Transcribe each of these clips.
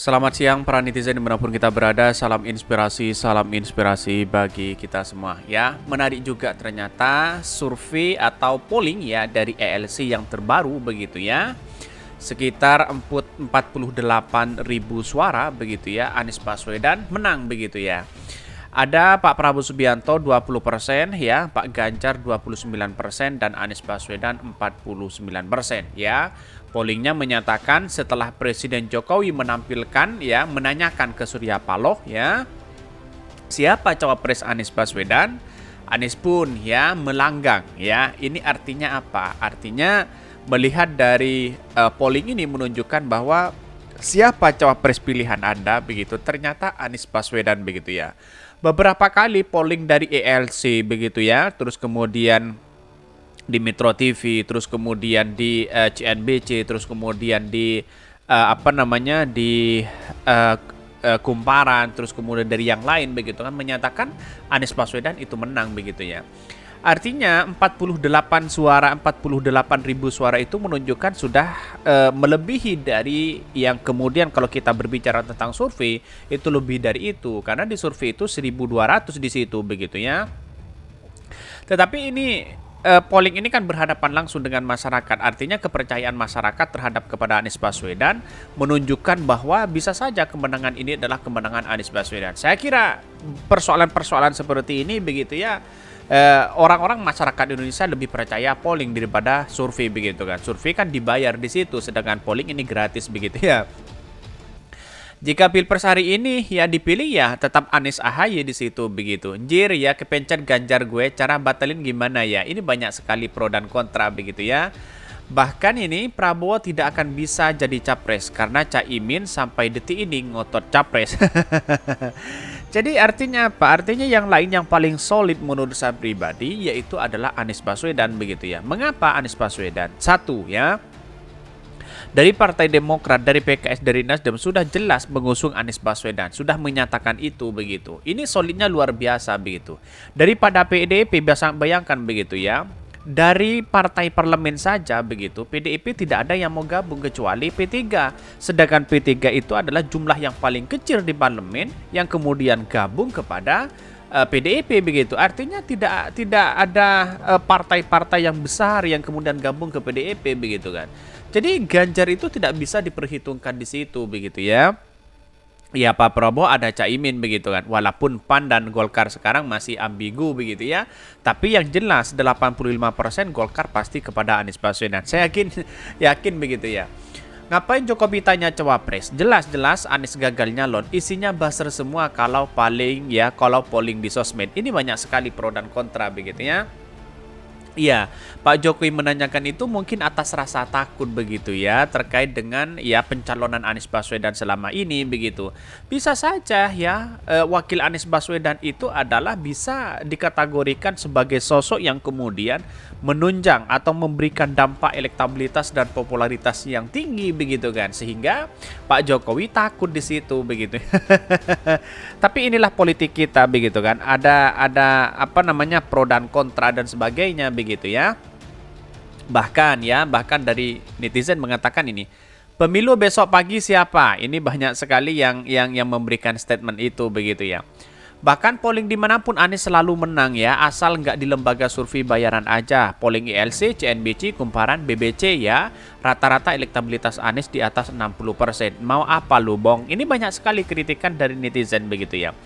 Selamat siang para netizen dimanapun kita berada Salam inspirasi, salam inspirasi bagi kita semua ya Menarik juga ternyata survei atau polling ya dari ELC yang terbaru begitu ya Sekitar ribu suara begitu ya Anies Baswedan menang begitu ya ada Pak Prabowo Subianto 20% ya, Pak Ganjar 29% dan Anies Baswedan 49% ya. Pollingnya menyatakan setelah Presiden Jokowi menampilkan ya menanyakan ke Surya Paloh ya siapa cawapres Anies Baswedan, Anies pun ya melanggang ya. Ini artinya apa? Artinya melihat dari uh, polling ini menunjukkan bahwa siapa cawapres pilihan Anda begitu ternyata Anies Baswedan begitu ya. Beberapa kali polling dari ELC begitu ya, terus kemudian di Metro TV, terus kemudian di uh, eh, CNBC, terus kemudian di uh, apa namanya di uh, kumparan, terus kemudian dari yang lain begitu kan menyatakan Anies Baswedan itu menang begitu ya. Artinya 48 suara 48 ribu suara itu menunjukkan sudah e, melebihi dari yang kemudian kalau kita berbicara tentang survei itu lebih dari itu karena di survei itu 1200 di situ begitu ya. Tetapi ini eh, polling ini kan berhadapan langsung dengan masyarakat. Artinya kepercayaan masyarakat terhadap kepada Anies Baswedan menunjukkan bahwa bisa saja kemenangan ini adalah kemenangan Anies Baswedan. Saya kira persoalan-persoalan seperti ini begitu ya eh, orang-orang eh, masyarakat Indonesia lebih percaya polling daripada survei begitu kan. Survei kan dibayar di situ sedangkan polling ini gratis begitu ya. Jika Pilpres hari ini ya dipilih ya tetap Anies Ahy di situ begitu. Jir ya kepencet ganjar gue cara batalin gimana ya. Ini banyak sekali pro dan kontra begitu ya. Bahkan ini Prabowo tidak akan bisa jadi capres karena Caimin sampai detik ini ngotot capres. jadi artinya apa? Artinya yang lain yang paling solid menurut saya pribadi yaitu adalah Anies Baswedan begitu ya. Mengapa Anies Baswedan? Satu ya, dari Partai Demokrat, dari PKS, dari Nasdem sudah jelas mengusung Anies Baswedan, sudah menyatakan itu begitu. Ini solidnya luar biasa begitu. Daripada PDIP biasa bayangkan begitu ya. Dari partai parlemen saja begitu, PDIP tidak ada yang mau gabung kecuali P3. Sedangkan P3 itu adalah jumlah yang paling kecil di parlemen yang kemudian gabung kepada uh, eh, PDIP begitu. Artinya tidak tidak ada eh, partai-partai uh, yang besar yang kemudian gabung ke PDIP begitu kan. Jadi Ganjar itu tidak bisa diperhitungkan di situ begitu ya. Ya Pak Prabowo ada Caimin begitu kan. Walaupun PAN dan Golkar sekarang masih ambigu begitu ya. Tapi yang jelas 85% Golkar pasti kepada Anies Baswedan. Saya yakin yakin begitu ya. Ngapain Jokowi tanya cawapres? Jelas-jelas Anies gagal nyalon. Isinya baser semua kalau paling ya kalau polling di sosmed. Ini banyak sekali pro dan kontra begitu ya. Iya, Pak Jokowi menanyakan itu mungkin atas rasa takut begitu ya terkait dengan ya pencalonan Anies Baswedan selama ini begitu. Bisa saja ya eh, wakil Anies Baswedan itu adalah bisa dikategorikan sebagai sosok yang kemudian menunjang atau memberikan dampak elektabilitas dan popularitas yang tinggi begitu kan sehingga Pak Jokowi takut di situ begitu. Tapi inilah politik kita begitu kan. Ada ada apa namanya pro dan kontra dan sebagainya begitu gitu ya. Bahkan ya, bahkan dari netizen mengatakan ini, pemilu besok pagi siapa? Ini banyak sekali yang yang yang memberikan statement itu begitu ya. Bahkan polling dimanapun Anies selalu menang ya, asal nggak di lembaga survei bayaran aja. Polling ILC, CNBC, Kumparan, BBC ya, rata-rata elektabilitas Anies di atas 60%. Mau apa lu Ini banyak sekali kritikan dari netizen begitu ya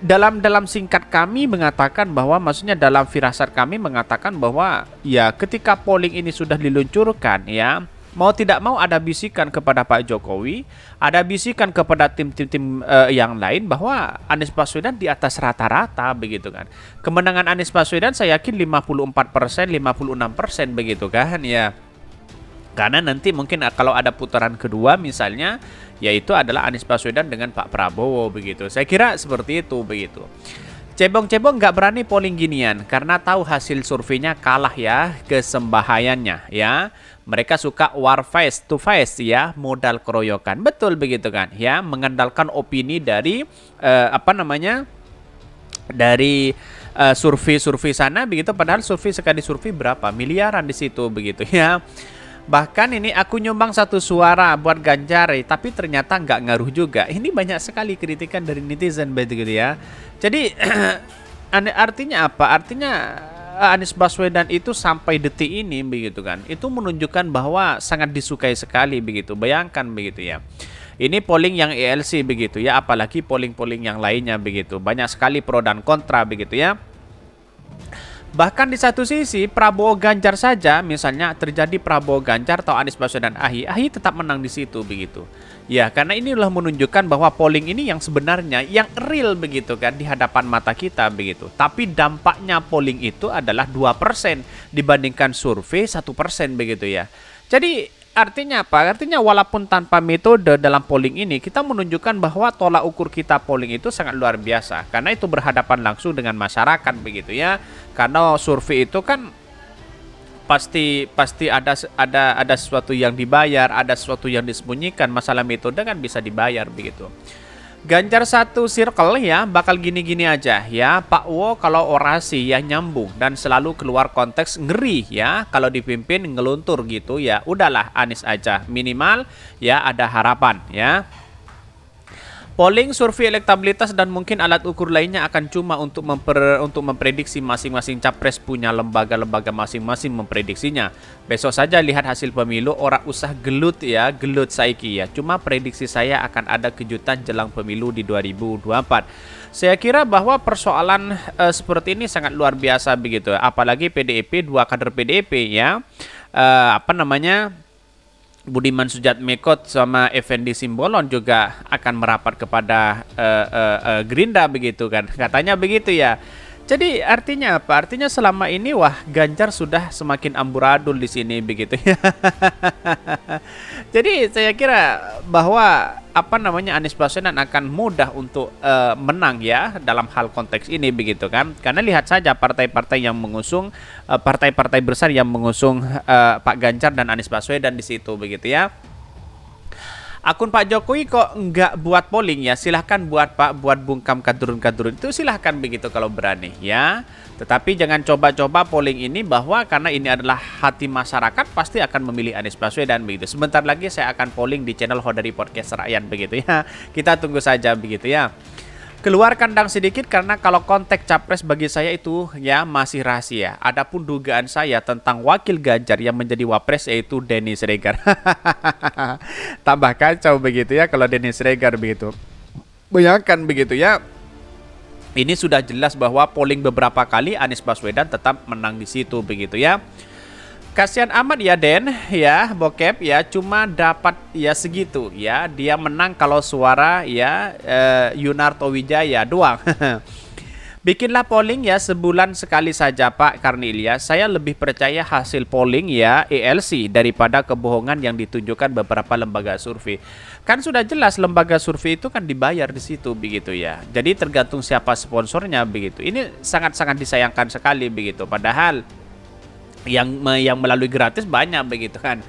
dalam dalam singkat kami mengatakan bahwa maksudnya dalam firasat kami mengatakan bahwa ya ketika polling ini sudah diluncurkan ya mau tidak mau ada bisikan kepada Pak Jokowi, ada bisikan kepada tim-tim-tim uh, eh, yang lain bahwa Anies Baswedan di atas rata-rata begitu kan. Kemenangan Anies Baswedan saya yakin 54%, 56% begitu kan ya. Karena nanti mungkin ah, kalau ada putaran kedua misalnya yaitu adalah Anies Baswedan dengan Pak Prabowo begitu. Saya kira seperti itu begitu. Cebong-cebong nggak berani polling ginian karena tahu hasil surveinya kalah ya kesembahayannya ya. Mereka suka war face to face ya, modal keroyokan. Betul begitu kan? Ya, mengandalkan opini dari eh, apa namanya? dari survei eh, survei-survei sana begitu padahal survei sekali survei berapa miliaran di situ begitu ya Bahkan ini aku nyumbang satu suara buat Ganjar, tapi ternyata nggak ngaruh juga. Ini banyak sekali kritikan dari netizen begitu ya. Jadi artinya apa? Artinya eh, Anies Baswedan itu sampai detik ini begitu kan. Itu menunjukkan bahwa sangat disukai sekali begitu. Bayangkan begitu ya. Ini polling yang ELC begitu ya, apalagi polling-polling yang lainnya begitu. Banyak sekali pro dan kontra begitu ya. Bahkan di satu sisi Prabowo Ganjar saja misalnya terjadi Prabowo Ganjar atau Anies Baswedan Ahi, Ahi tetap menang di situ begitu. Ya, karena ini inilah menunjukkan bahwa polling ini yang sebenarnya yang real begitu kan di hadapan mata kita begitu. Tapi dampaknya polling itu adalah 2% dibandingkan survei 1% begitu ya. Jadi artinya apa? Artinya walaupun tanpa metode dalam polling ini, kita menunjukkan bahwa tolak ukur kita polling itu sangat luar biasa. Karena itu berhadapan langsung dengan masyarakat begitu ya. Karena survei itu kan pasti pasti ada ada ada sesuatu yang dibayar, ada sesuatu yang disembunyikan. Masalah metode kan bisa dibayar begitu. Ganjar satu circle ya bakal gini-gini aja ya Pak Wo kalau orasi ya nyambung dan selalu keluar konteks ngeri ya kalau dipimpin ngeluntur gitu ya udahlah Anis aja minimal ya ada harapan ya Polling, survei elektabilitas dan mungkin alat ukur lainnya akan cuma untuk memper untuk memprediksi masing-masing capres punya lembaga-lembaga masing-masing memprediksinya. Besok saja lihat hasil pemilu orang usah gelut ya, gelut saiki ya. Cuma prediksi saya akan ada kejutan jelang pemilu di 2024. Saya kira bahwa persoalan uh, seperti ini sangat luar biasa begitu, apalagi PDIP dua kader PDIP ya. Uh, apa namanya? Budiman Sujat Mekot sama Effendi Simbolon juga akan merapat kepada uh, uh, uh, Gerinda begitu kan katanya begitu ya jadi artinya apa? Artinya selama ini wah Ganjar sudah semakin amburadul di sini begitu ya. Jadi saya kira bahwa apa namanya Anies Baswedan akan mudah untuk uh, menang ya dalam hal konteks ini begitu kan. Karena lihat saja partai-partai yang mengusung eh, partai-partai uh, besar yang mengusung uh, Pak Ganjar dan Anies Baswedan di situ begitu ya. Akun Pak Jokowi kok nggak buat polling ya? Silahkan buat Pak, buat bungkam kadrun-kadrun itu silahkan begitu kalau berani ya. Tetapi jangan coba-coba polling ini bahwa karena ini adalah hati masyarakat pasti akan memilih Anies Baswedan begitu. Sebentar lagi saya akan polling di channel Hodari Podcast Rakyat begitu ya. Kita tunggu saja begitu ya keluar kandang sedikit karena kalau konteks capres bagi saya itu ya masih rahasia. Adapun dugaan saya tentang wakil Ganjar yang menjadi wapres yaitu Denny Sregar. Tambah kacau begitu ya kalau Denny Sregar begitu. Bayangkan begitu ya. Ini sudah jelas bahwa polling beberapa kali Anies Baswedan tetap menang di situ begitu ya. Kasihan amat ya Den, ya bokep ya cuma dapat ya segitu ya. Dia menang kalau suara ya eh, Yunarto Wijaya doang. Bikinlah polling ya sebulan sekali saja Pak Karnilia. Saya lebih percaya hasil polling ya ELC daripada kebohongan yang ditunjukkan beberapa lembaga survei. Kan sudah jelas lembaga survei itu kan dibayar di situ begitu ya. Jadi tergantung siapa sponsornya begitu. Ini sangat-sangat disayangkan sekali begitu. Padahal yang yang melalui gratis banyak begitu kan.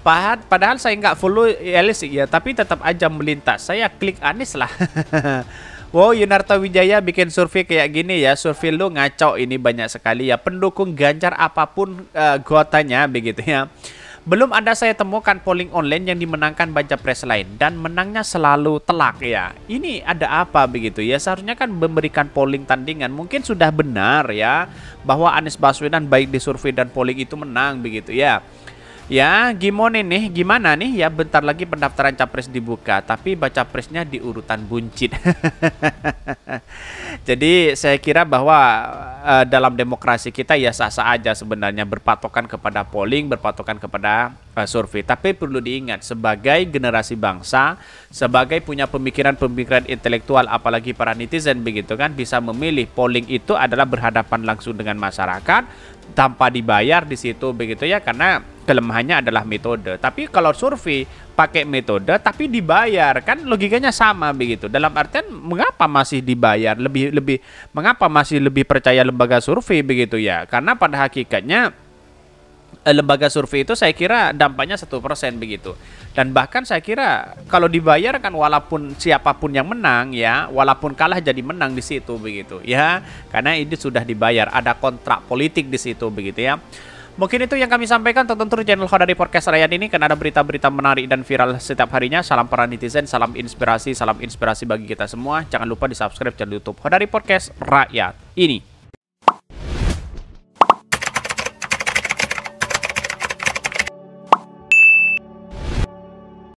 Padahal, padahal saya nggak follow Elis ya, tapi tetap aja melintas. Saya klik Anis lah. wow, Yunarto Wijaya bikin survei kayak gini ya. Survei lu ngaco ini banyak sekali ya. Pendukung Ganjar apapun uh, eh, gotanya begitu ya. Belum ada saya temukan polling online yang dimenangkan baca pres lain dan menangnya selalu telak ya. Ini ada apa begitu ya? Seharusnya kan memberikan polling tandingan mungkin sudah benar ya bahwa Anies Baswedan baik di survei dan polling itu menang begitu ya. Ya, gimana nih? Gimana nih ya? Bentar lagi pendaftaran capres dibuka, tapi baca presnya di urutan buncit. Jadi saya kira bahwa uh, dalam demokrasi kita ya sah-sah aja sebenarnya berpatokan kepada polling, berpatokan kepada uh, survei. Tapi perlu diingat sebagai generasi bangsa, sebagai punya pemikiran-pemikiran intelektual apalagi para netizen begitu kan bisa memilih polling itu adalah berhadapan langsung dengan masyarakat tanpa dibayar di situ begitu ya karena kelemahannya adalah metode. Tapi kalau survei pakai metode tapi dibayar kan logikanya sama begitu. Dalam artian mengapa masih dibayar? Lebih lebih mengapa masih lebih percaya lembaga survei begitu ya? Karena pada hakikatnya eh, lembaga survei itu saya kira dampaknya satu persen begitu dan bahkan saya kira kalau dibayar kan walaupun siapapun yang menang ya walaupun kalah jadi menang di situ begitu ya karena ini sudah dibayar ada kontrak politik di situ begitu ya Mungkin itu yang kami sampaikan. Tonton terus channel di Podcast Rakyat ini karena ada berita-berita menarik dan viral setiap harinya. Salam para netizen, salam inspirasi, salam inspirasi bagi kita semua. Jangan lupa di subscribe channel YouTube di Podcast Rakyat ini.